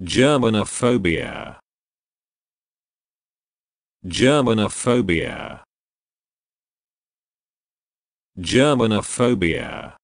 Germanophobia. Germanophobia. Germanophobia.